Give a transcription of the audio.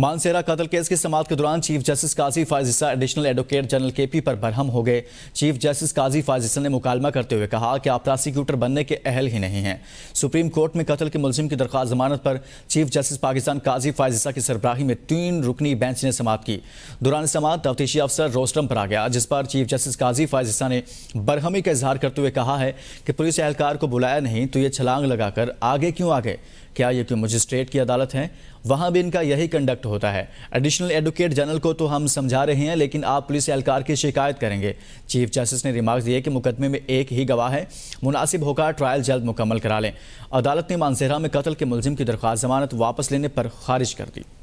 मानसेरा कतल केस की समाप्त के दौरान chief justice Qazi Faez Isa additional advocate general KP पर बरहम हो गए चीफ जस्टिस काजी फायजिस्सा ने मुकालमा करते हुए कहा कि आप प्रोसिक्यूटर बनने के अहल ही नहीं हैं सुप्रीम कोर्ट में कतल के मुलिम की दरख्वास्त जमानत पर चीफ जस्टिस पाकिस्तान काजी फायजिसा की सरबराही में तीन रुकनी बेंच ने समाप्त की दौरान समाप्त तफ्तीशी अफसर रोस्टम पर आ गया जिस पर चीफ जस्टिस काजी फायजिसा ने बरहमी का इजहार करते हुए कहा है कि पुलिस एहलकार को बुलाया नहीं तो ये छलांग लगाकर आगे क्यों आ गए क्या ये क्यों मजिस्ट्रेट की अदालत है वहां भी इनका यही कंडक्ट होता है एडिशनल एडवोकेट जनरल को तो हम समझा रहे हैं लेकिन आप पुलिस एहलकार की शिकायत करेंगे चीफ जस्टिस ने रिमार्क दिए कि मुकदमे में एक ही गवाह है मुनासिब होकर ट्रायल जल्द मुकम्मल करा लें अदालत ने मानसेरा में कत्ल के मुलजिम की दरख्वास्त जमानत वापस लेने पर खारिज कर दी